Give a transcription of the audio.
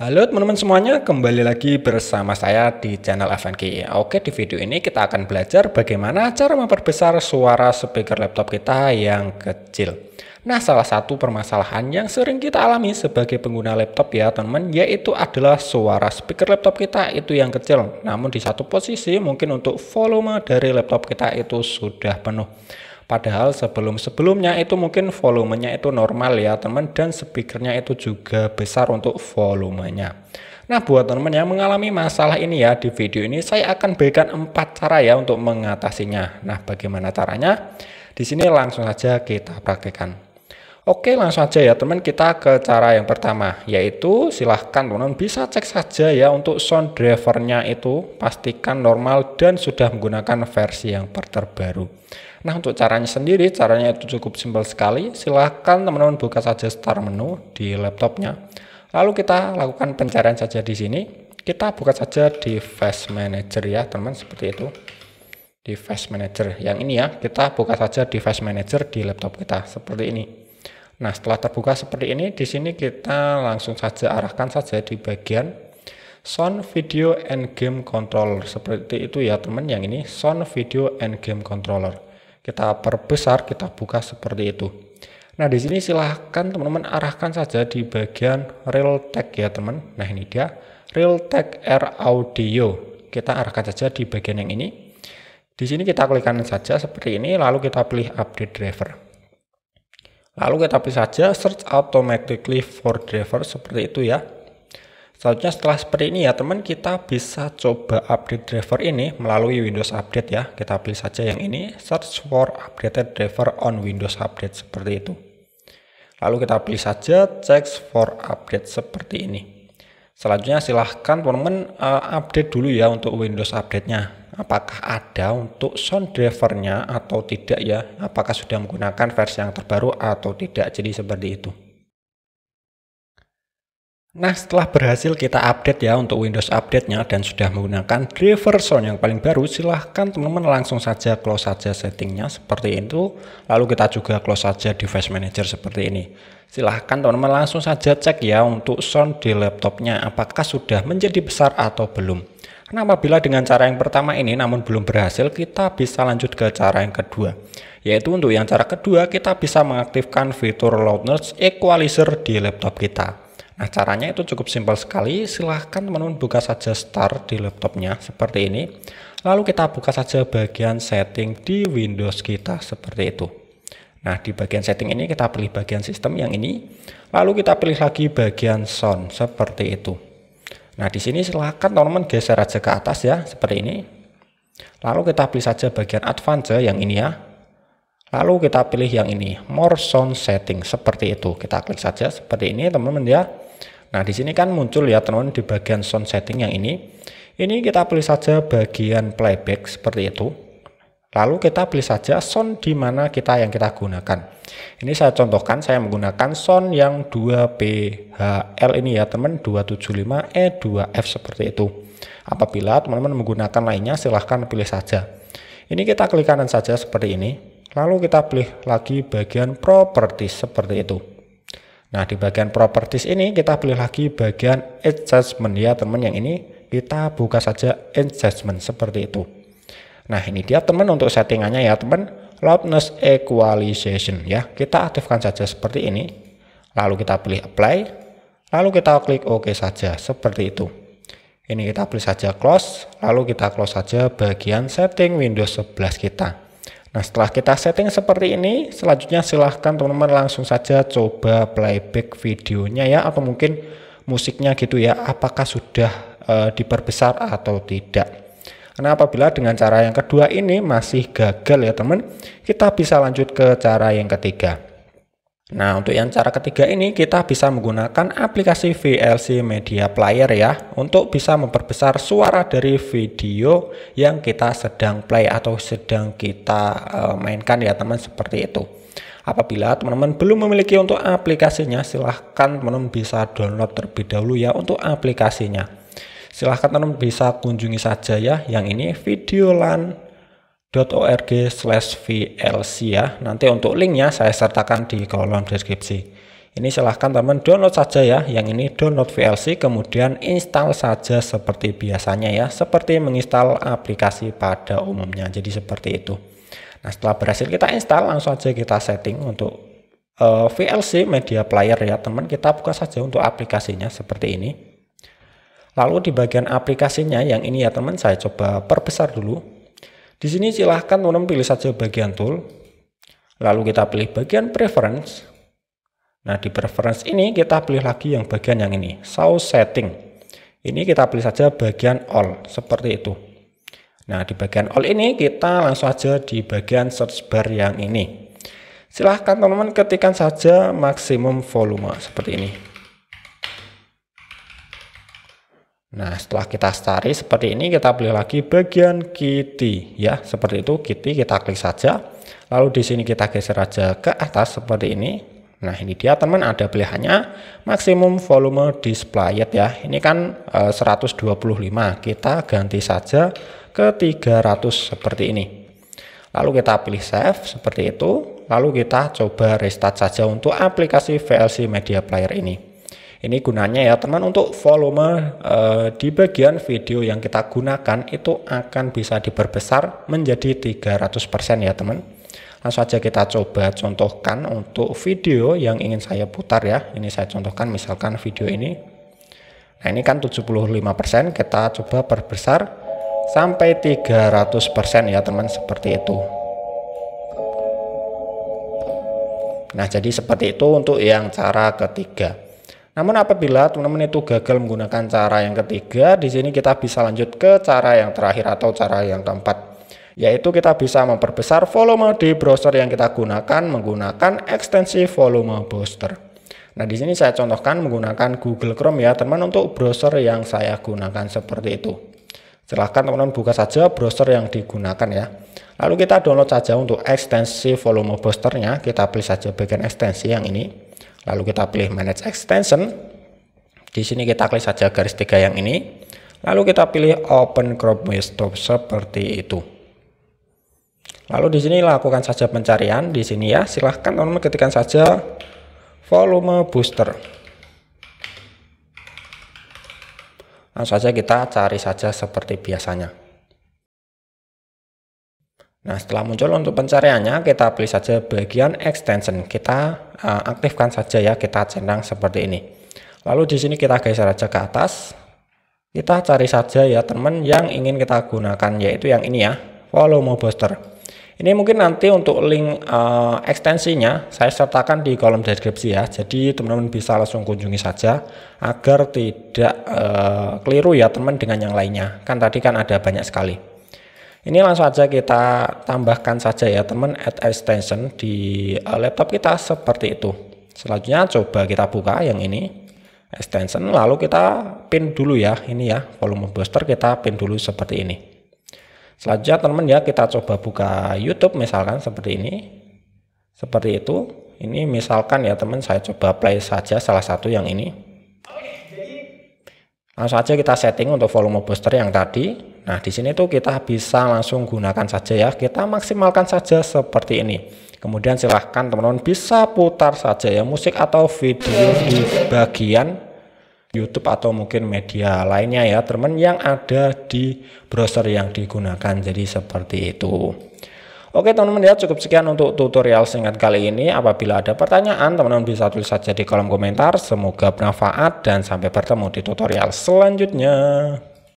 Halo teman-teman semuanya, kembali lagi bersama saya di channel FNK. Oke, di video ini kita akan belajar bagaimana cara memperbesar suara speaker laptop kita yang kecil. Nah, salah satu permasalahan yang sering kita alami sebagai pengguna laptop ya teman-teman, yaitu adalah suara speaker laptop kita itu yang kecil. Namun di satu posisi mungkin untuk volume dari laptop kita itu sudah penuh. Padahal sebelum-sebelumnya itu mungkin volumenya itu normal ya teman dan speakernya itu juga besar untuk volumenya. Nah buat teman yang mengalami masalah ini ya di video ini saya akan berikan 4 cara ya untuk mengatasinya. Nah bagaimana caranya? Di sini langsung saja kita praktekkan. Oke, langsung aja ya teman kita ke cara yang pertama, yaitu silahkan teman-teman bisa cek saja ya untuk sound drivernya itu pastikan normal dan sudah menggunakan versi yang terbaru. Nah untuk caranya sendiri, caranya itu cukup simpel sekali, silahkan teman-teman buka saja start menu di laptopnya. Lalu kita lakukan pencarian saja di sini, kita buka saja di device manager ya teman-teman seperti itu device manager yang ini ya kita buka saja device manager di laptop kita seperti ini Nah, setelah terbuka seperti ini, di sini kita langsung saja arahkan saja di bagian sound video and game controller. Seperti itu ya teman, yang ini sound video and game controller. Kita perbesar, kita buka seperti itu. Nah, di sini silahkan teman-teman arahkan saja di bagian Realtek ya teman. Nah, ini dia Realtek Air Audio. Kita arahkan saja di bagian yang ini. Di sini kita klikkan saja seperti ini, lalu kita pilih update driver. Lalu kita pilih saja search automatically for driver seperti itu ya. Selanjutnya setelah seperti ini ya teman kita bisa coba update driver ini melalui Windows Update ya. Kita pilih saja yang ini search for updated driver on Windows Update seperti itu. Lalu kita pilih saja checks for update seperti ini. Selanjutnya silahkan teman-teman uh, update dulu ya untuk Windows update-nya. Apakah ada untuk sound drivernya atau tidak ya? Apakah sudah menggunakan versi yang terbaru atau tidak? Jadi seperti itu. Nah setelah berhasil kita update ya untuk Windows update-nya dan sudah menggunakan driver sound yang paling baru silahkan teman-teman langsung saja close saja settingnya seperti itu lalu kita juga close saja device manager seperti ini Silahkan teman-teman langsung saja cek ya untuk sound di laptopnya apakah sudah menjadi besar atau belum. Karena apabila dengan cara yang pertama ini namun belum berhasil, kita bisa lanjut ke cara yang kedua. Yaitu untuk yang cara kedua, kita bisa mengaktifkan fitur loudness equalizer di laptop kita. Nah, caranya itu cukup simpel sekali. Silahkan teman-teman buka saja start di laptopnya seperti ini. Lalu kita buka saja bagian setting di Windows kita seperti itu. Nah, di bagian setting ini kita pilih bagian sistem yang ini, lalu kita pilih lagi bagian sound seperti itu. Nah, di sini silahkan teman-teman geser aja ke atas ya, seperti ini. Lalu kita pilih saja bagian advance yang ini ya. Lalu kita pilih yang ini, more sound setting seperti itu. Kita klik saja seperti ini teman-teman ya. Nah, di sini kan muncul ya teman-teman di bagian sound setting yang ini. Ini kita pilih saja bagian playback seperti itu. Lalu kita pilih saja sound di mana kita yang kita gunakan. Ini saya contohkan, saya menggunakan sound yang 2PHL ini ya teman, 275E2F seperti itu. Apabila teman-teman menggunakan lainnya silahkan pilih saja. Ini kita klik kanan saja seperti ini. Lalu kita pilih lagi bagian properties seperti itu. Nah di bagian properties ini kita pilih lagi bagian adjustment ya teman yang ini kita buka saja adjustment seperti itu. Nah ini dia teman untuk settingannya ya teman. Loudness Equalization ya. Kita aktifkan saja seperti ini. Lalu kita pilih apply. Lalu kita klik OK saja seperti itu. Ini kita pilih saja close. Lalu kita close saja bagian setting Windows 11 kita. Nah setelah kita setting seperti ini, selanjutnya silahkan teman-teman langsung saja coba playback videonya ya atau mungkin musiknya gitu ya apakah sudah uh, diperbesar atau tidak karena apabila dengan cara yang kedua ini masih gagal ya teman, kita bisa lanjut ke cara yang ketiga. Nah untuk yang cara ketiga ini kita bisa menggunakan aplikasi VLC Media Player ya untuk bisa memperbesar suara dari video yang kita sedang play atau sedang kita uh, mainkan ya teman seperti itu. Apabila teman-teman belum memiliki untuk aplikasinya, silahkan teman-teman bisa download terlebih dahulu ya untuk aplikasinya. Silahkan teman bisa kunjungi saja ya yang ini videolan.org slash VLC ya. Nanti untuk linknya saya sertakan di kolom deskripsi. Ini silahkan teman download saja ya, yang ini download VLC kemudian install saja seperti biasanya ya, seperti menginstal aplikasi pada umumnya, jadi seperti itu. Nah setelah berhasil kita install langsung aja kita setting untuk uh, eh, VLC media player ya teman, kita buka saja untuk aplikasinya seperti ini. Lalu di bagian aplikasinya yang ini ya teman saya coba perbesar dulu. Di sini silahkan teman pilih saja bagian tool. Lalu kita pilih bagian preference. Nah di preference ini kita pilih lagi yang bagian yang ini, show setting. Ini kita pilih saja bagian all, seperti itu. Nah di bagian all ini kita langsung aja di bagian search bar yang ini. Silahkan teman-teman ketikkan saja maksimum volume seperti ini. Nah, setelah kita cari seperti ini, kita pilih lagi bagian kitty ya, seperti itu kitty kita klik saja. Lalu di sini kita geser aja ke atas seperti ini. Nah, ini dia teman ada pilihannya maksimum volume displayed ya. Ini kan e, eh, 125. Kita ganti saja ke 300 seperti ini. Lalu kita pilih save seperti itu. Lalu kita coba restart saja untuk aplikasi VLC Media Player ini. Ini gunanya ya teman untuk volume uh, di bagian video yang kita gunakan itu akan bisa diperbesar menjadi 300% ya teman. Langsung aja kita coba contohkan untuk video yang ingin saya putar ya. Ini saya contohkan misalkan video ini. Nah ini kan 75% kita coba perbesar sampai 300% ya teman seperti itu. Nah, jadi seperti itu untuk yang cara ketiga. Namun apabila teman-teman itu gagal menggunakan cara yang ketiga, di sini kita bisa lanjut ke cara yang terakhir atau cara yang keempat, yaitu kita bisa memperbesar volume di browser yang kita gunakan menggunakan ekstensi volume booster. Nah, di sini saya contohkan menggunakan Google Chrome ya, teman untuk browser yang saya gunakan seperti itu. Silahkan teman-teman buka saja browser yang digunakan ya. Lalu kita download saja untuk ekstensi volume boosternya, kita pilih saja bagian ekstensi yang ini. Lalu kita pilih manage extension. Di sini kita klik saja garis tiga yang ini. Lalu kita pilih open crop desktop seperti itu. Lalu di sini lakukan saja pencarian di sini ya. Silahkan teman-teman ketikkan saja volume booster. Langsung saja kita cari saja seperti biasanya. Nah setelah muncul untuk pencariannya kita pilih saja bagian extension kita uh, aktifkan saja ya kita centang seperti ini. Lalu di sini kita geser aja ke atas. Kita cari saja ya teman yang ingin kita gunakan yaitu yang ini ya Volume Booster Ini mungkin nanti untuk link uh, ekstensinya saya sertakan di kolom deskripsi ya. Jadi teman-teman bisa langsung kunjungi saja agar tidak uh, keliru ya teman dengan yang lainnya. Kan tadi kan ada banyak sekali. Ini langsung aja kita tambahkan saja ya teman add extension di eh, laptop kita seperti itu. Selanjutnya coba kita buka yang ini extension lalu kita pin dulu ya ini ya volume booster kita pin dulu seperti ini. Selanjutnya teman ya kita coba buka YouTube misalkan seperti ini. Seperti itu. Ini misalkan ya teman saya coba play saja salah satu yang ini. Langsung aja kita setting untuk volume booster yang tadi Nah, di sini tuh kita bisa langsung gunakan saja ya. Kita maksimalkan saja seperti ini. Kemudian silahkan teman-teman bisa putar saja ya musik atau video di bagian YouTube atau mungkin media lainnya ya teman yang ada di browser yang digunakan. Jadi seperti itu. Oke teman-teman ya cukup sekian untuk tutorial singkat kali ini. Apabila ada pertanyaan teman-teman bisa tulis saja di kolom komentar. Semoga bermanfaat dan sampai bertemu di tutorial selanjutnya.